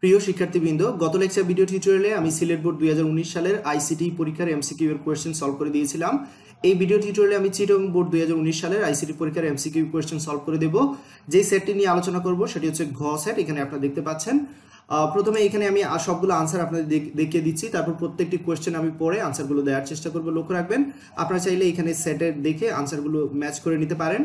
প্রিয় শিক্ষার্থীবৃন্দ গত লেকচার ভিডিও টিউটোরিয়ালে আমি সিলেট বোর্ড দুই সালের আইসিটি পরীক্ষার এমসিকিউ এর কোয়েশ্চেন সলভ করে দিয়েছিলাম এই ভিডিও টিউটোরিয়ালে আমি চিটং বোর্ড দুই সালের আইসিটি পরীক্ষার এমসিকিউ কোয়েশ্চেন সলভ করে দেব যেই সেটটি নিয়ে আলোচনা করব সেটি হচ্ছে ঘ সেট এখানে আপনারা দেখতে পাচ্ছেন প্রথমে এখানে আমি সবগুলো আনসার আপনাদের দেখিয়ে দিচ্ছি তারপর প্রত্যেকটি কোয়েশ্চেন আমি পরে আনসারগুলো দেওয়ার চেষ্টা করব লক্ষ্য রাখবেন আপনারা চাইলে এখানে সেটের দেখে আনসারগুলো ম্যাচ করে নিতে পারেন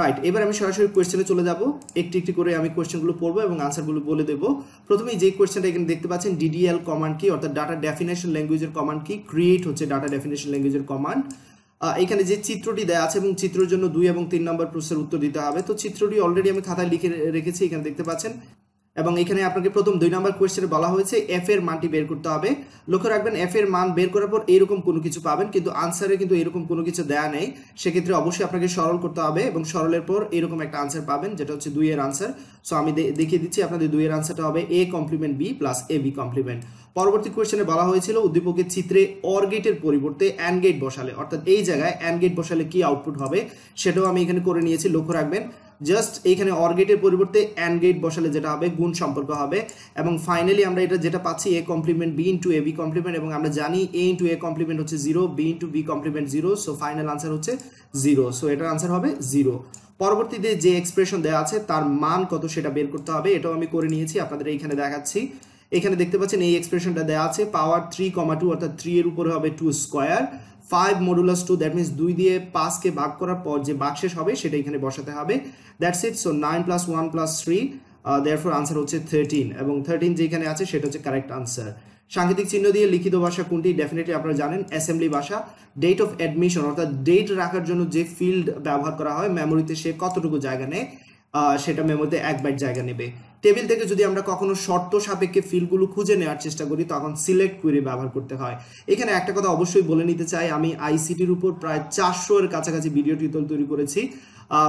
রাইট এবার আমি সরাসরি কোয়েশ্চেনে চলে যাব একটি একটি করে আমি কোয়েশ্চেনগুলো পড়বো এবং আনসারগুলো বলে দেবো প্রথমেই যে কোয়েশ্চেনটা এখানে দেখতে পাচ্ছেন ডিডিএল কমান্ড কি অর্থাৎ ডাটা ডেফিনেশন ল্যাঙ্গুয়েজের কমান্ড কি ক্রিয়েট হচ্ছে ডাটা ডেফিনেশন ল্যাঙ্গুয়েজের কমান্ড এখানে যে চিত্রটি দেওয়া আছে এবং চিত্রের জন্য দুই এবং তিন নম্বর প্রশ্নের উত্তর দিতে হবে তো চিত্রটি অলরেডি আমি খাতায় লিখে রেখেছি এখানে দেখতে পাচ্ছেন এবং এখানে আপনাকে প্রথম দুই নম্বর কোয়েশ্চেনে বলা হয়েছে এফ এর মানটি বের করতে হবে লক্ষ্য রাখবেন এফ এর মান বের করার পর এরকম কোনো কিছু পাবেন কিন্তু আনসারে কিন্তু এরকম কোনো কিছু দেয়া নেই সেক্ষেত্রে অবশ্যই আপনাকে সরল করতে হবে এবং সরলের পর এরকম একটা আনসার পাবেন যেটা হচ্ছে দুইয়ের আনসার সো আমি দেখিয়ে দিচ্ছি আপনাদের দুইয়ের আনসারটা হবে A complement B plus A B complement পরবর্তী কোয়েশ্চেনে বলা হয়েছিল উদ্দীপকের চিত্রে অর গেটের পরিবর্তে অ্যান গেট বসালে অর্থাৎ এই জায়গায় অ্যান গেট বসালে কি আউটপুট হবে সেটাও আমি এখানে করে নিয়েছি লক্ষ্য রাখবেন জাস্ট এইখানে অর গেটের পরিবর্তে অ্যান্ড গেট বসালে যেটা হবে গুণ সম্পর্ক হবে এবং ফাইনালি আমরা এটা যেটা পাচ্ছি A complement B into A B complement এবং আমরা জানি এ ইন্টু এ কমপ্লিমেন্ট হচ্ছে zero B into B complement zero so final answer হচ্ছে জিরো সো এটার আনসার হবে জিরো পরবর্তীতে যে এক্সপ্রেশন দেওয়া আছে তার মান কত সেটা বের করতে হবে এটাও আমি করে নিয়েছি আপনাদের এইখানে দেখাচ্ছি এখানে দেখতে পাচ্ছেন এই এক্সপ্রেশনটা দেওয়া আছে পাওয়ার থ্রি কমা টু অর্থাৎ থ্রি এর উপরে হবে two square five modulus two that means দুই দিয়ে পাঁচকে ভাগ করার পর যে বাক্সেস হবে সেটা এখানে বসাতে হবে that's it so nine plus one plus three therefore answer হচ্ছে থার্টিন এবং থার্টিন যেখানে আছে সেটা হচ্ছে কারেক্ট আনসার সাংকেতিক চিহ্ন দিয়ে লিখিত ভাষা কোনটি ডেফিনেটলি আপনারা জানেন অ্যাসেম্বলি ভাষা ডেট অফ অ্যাডমিশন অর্থাৎ ডেট রাখার জন্য যে ফিল্ড ব্যবহার করা হয় মেমোরিতে সে কতটুকু জায়গা নেয় সেটা মেমোতে এক বাইট জায়গা নেবে টেবিল থেকে যদি আমরা কখনো শর্ত সাপেক্ষে ফিলগুলো খুঁজে নেওয়ার চেষ্টা করি তখন সিলেক্ট কোয়েরি ব্যবহার করতে হয় এখানে একটা কথা অবশ্যই বলে নিতে চাই আমি আইসিটির উপর প্রায় চারশো এর কাছাকাছি ভিডিও টিউটোরিয়াল তৈরি করেছি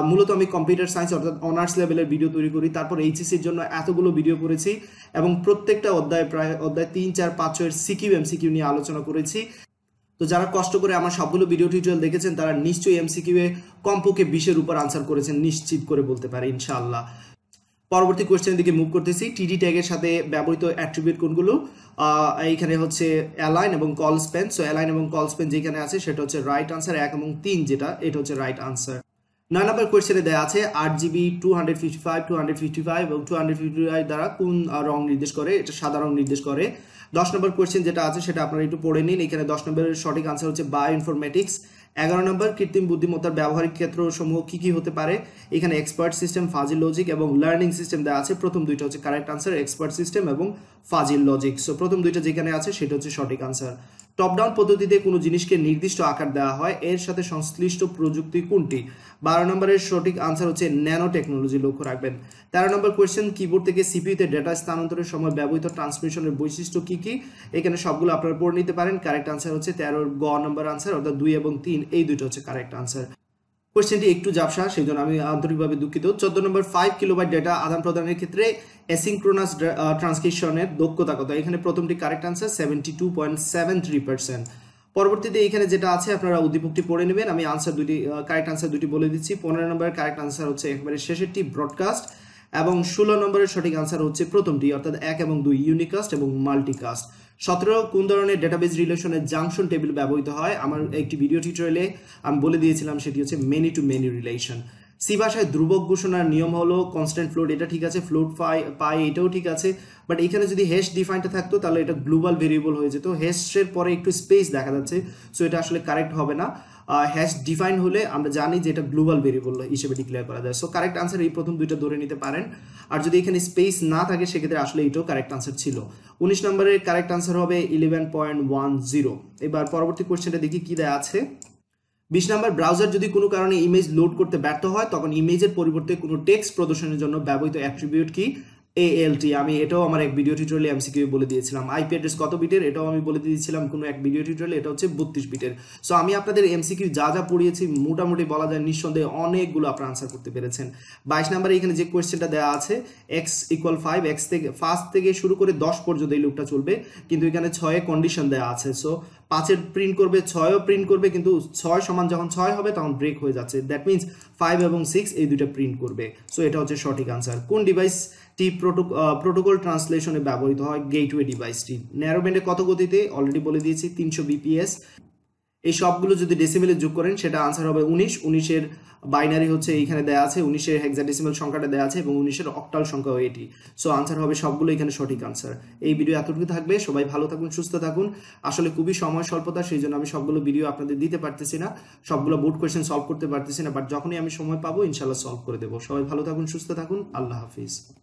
মূলত আমি কম্পিউটার সায়েন্স অর্থাৎ অনার্স লেভেলের ভিডিও তৈরি করি তারপর এইচএসির জন্য এতগুলো ভিডিও করেছি এবং প্রত্যেকটা অধ্যায় প্রায় অধ্যায় তিন চার পাঁচ ছয়ের সিকিউ এম সিকিউ নিয়ে আলোচনা করেছি তো যারা কষ্ট করে আমার সবগুলো ভিডিও টিউটোরিয়াল দেখেছেন তারা নিশ্চয়ই এমসিকিউ এ কমপক্ষে বিশের উপর আনসার করেছেন নিশ্চিত করে বলতে পারে ইনশাআল্লাহ পরবর্তী কোয়েশ্চেন দিকে মুভ করতেছি টিডি ট্যাগের সাথে ব্যবহৃত অ্যাট্রিবিউট কোনগুলো এইখানে হচ্ছে অ্যালাইন এবং কল স্পেন সো অ্যালাইন এবং কল স্পেন যেখানে আছে সেটা হচ্ছে রাইট আনসার এক এবং তিন যেটা এটা হচ্ছে রাইট আনসার নয় নম্বর কোয়েশ্চেনে দেওয়া আছে আট GB two hundred fifty five two hundred fifty five এবং টু হান্ড্রেড ফিফটি ফাইভ দ্বারা কোন রং নির্দেশ করে এটা সাদা রং নির্দেশ করে দশ নম্বর কোয়েশ্চেন যেটা আছে সেটা আপনারা একটু পড়ে নিন এখানে দশ নম্বরের সঠিক আনসার হচ্ছে বায়ো ইনফরমেটিক্স এগারো নম্বর কৃত্রিম বুদ্ধিমত্তার ব্যবহারিক ক্ষেত্রসমূহ কী কী হতে পারে এখানে এক্সপার্ট সিস্টেম ফাজিল লজিক এবং লার্নিং সিস্টেম দেওয়া আছে প্রথম দুইটা হচ্ছে কারেক্ট আনসার এক্সপার্ট সিস্টেম এবং ফাজিল লজিক সো প্রথম দুইটা যেখানে আছে সেটা হচ্ছে সঠিক আনসার টপডাউন পদ্ধতিতে কোনো জিনিসকে নির্দিষ্ট আকার দেওয়া হয় এর সাথে সংশ্লিষ্ট প্রযুক্তি কোনটি বারো নম্বরের সঠিক আনসার হচ্ছে ন্যানো টেকনোলজি লক্ষ্য রাখবেন তেরো নম্বর কোয়েশ্চেন কিবোর্ড থেকে সিপিউতে ডেটা স্থানান্তরের সময় ব্যবহৃত ট্রান্সমিশনের বৈশিষ্ট্য কী কী এখানে সবগুলো আপনারা পড়ে নিতে পারেন কারেক্ট আনসার হচ্ছে তেরোর গ নম্বর আনসার অর্থাৎ দুই এবং তিন এই দুটো হচ্ছে কারেক্ট আনসার কোয়েশ্চেনটি একটু ঝাপসা সেই জন্য আমি আন্তরিকভাবে দুঃখিত চোদ্দ নম্বর ফাইভ কিলোবাইট ডেটা আদান প্রদানের ক্ষেত্রে অ্যাসিংক্রোনাস ট্রান্সক্রিপশনের দক্ষতা কত এখানে প্রথমটি correct answer seventy two point seven three percent পরবর্তীতে এখানে যেটা আছে আপনারা উদ্দীপকটি পড়ে নেবেন আমি আনসার দুটি কারেক্ট আনসার দুটি বলে দিচ্ছি পনেরো নম্বরের কারেক্ট আনসার হচ্ছে একবারে শেষেরটি ব্রডকাস্ট এবং ষোলো নম্বরের সঠিক আনসার হচ্ছে প্রথমটি অর্থাৎ এক এবং দুই ইউনিকাস্ট এবং মাল্টিকাস্ট সতেরো কোন ধরনের ডেটাবেজ রিলেশনের জাংশন টেবিল ব্যবহৃত হয় আমার একটি ভিডিও টিউটোরিয়ালে আমি বলে দিয়েছিলাম সেটি হচ্ছে many to many relation C ভাষায় ধ্রুবক ঘোষণার নিয়ম হলো কনস্ট্যান্ট ফ্লোট এটা ঠিক আছে ফ্লোট পাই পাই এটাও ঠিক আছে বাট এখানে যদি হেস ডিফাইনটা থাকতো তাহলে এটা গ্লোবাল ভেরিয়েবল হয়ে যেত হেসের পরে একটু স্পেস দেখা যাচ্ছে সো এটা আসলে কারেক্ট হবে না হ্যাশ ডিফাইন হলে আমরা জানি যে এটা গ্লোবাল ভেরিয়েবল হিসেবে ডিক্লেয়ার করা যায় সো কারেক্ট আনসার এই প্রথম দুইটা ধরে নিতে পারেন আর যদি এখানে স্পেস না থাকে সেক্ষেত্রে আসলে এটাও কারেক্ট আনসার ছিল উনিশ নম্বরের কারেক্ট আনসার হবে ইলেভেন পয়েন্ট ওয়ান জিরো এবার পরবর্তী কোয়েশ্চেনটা দেখি কী দেয়া আছে বিশ নম্বর ব্রাউজার যদি কোনো কারণে ইমেজ লোড করতে ব্যর্থ হয় তখন ইমেজের পরিবর্তে কোনো টেক্সট প্রদর্শনের জন্য ব্যবহৃত অ্যাট্রিবিউট কি এএলটি আমি এটাও আমার এক ভিডিও টিউটোরিয়ালে এমসিকিউ বলে দিয়েছিলাম আইপি অ্যাড্রেস কত বিটের এটাও আমি বলে দিয়েছিলাম কোনো এক ভিডিও টিউটোরিয়ালে এটা হচ্ছে বত্রিশ বিটের সো আমি আপনাদের এমসিকিউ যা যা পড়িয়েছি মোটামুটি বলা যায় নিঃসন্দেহে অনেকগুলো আপনারা আনসার করতে পেরেছেন বাইশ নাম্বারে এখানে যে কোয়েশ্চেনটা দেওয়া আছে এক্স ইকুয়াল ফাইভ এক্স থেকে ফার্স্ট থেকে শুরু করে দশ পর্যন্ত এই লুপটা চলবে কিন্তু এখানে ছয়ে কন্ডিশন দেওয়া আছে সো পাঁচের প্রিন্ট করবে ছয়ও প্রিন্ট করবে কিন্তু ছয় সমান যখন ছয় হবে তখন ব্রেক হয়ে যাচ্ছে দ্যাট মিনস ফাইভ এবং সিক্স এই দুইটা প্রিন্ট করবে সো এটা হচ্ছে সঠিক আনসার কোন ডিভাইসটি প্রোটোকল ট্রান্সলেশনে ব্যবহৃত হয় গেটওয়ে ডিভাইসটি ন্যারো ব্যান্ডে কত গতিতে অলরেডি বলে দিয়েছি তিনশো বিপিএস এই সবগুলো যদি ডেসিমেলে যোগ করেন সেটা আনসার হবে উনিশ উনিশের বাইনারি হচ্ছে এইখানে দেওয়া আছে উনিশের হেক্সাডেসিমাল সংখ্যাটা দেওয়া আছে এবং উনিশের অক্টাল সংখ্যা এটি সো আনসার হবে সবগুলো এখানে সঠিক আনসার এই ভিডিও এতটুকু থাকবে সবাই ভালো থাকুন সুস্থ থাকুন আসলে খুবই সময় স্বল্পতা সেই জন্য আমি সবগুলো ভিডিও আপনাদের দিতে পারতেছি না সবগুলো বোর্ড কোয়েশ্চেন সলভ করতে পারতেছি না বাট যখনই আমি সময় পাবো ইনশাল্লাহ সলভ করে দেবো সবাই ভালো থাকুন সুস্থ থাকুন আল্লাহ হাফিজ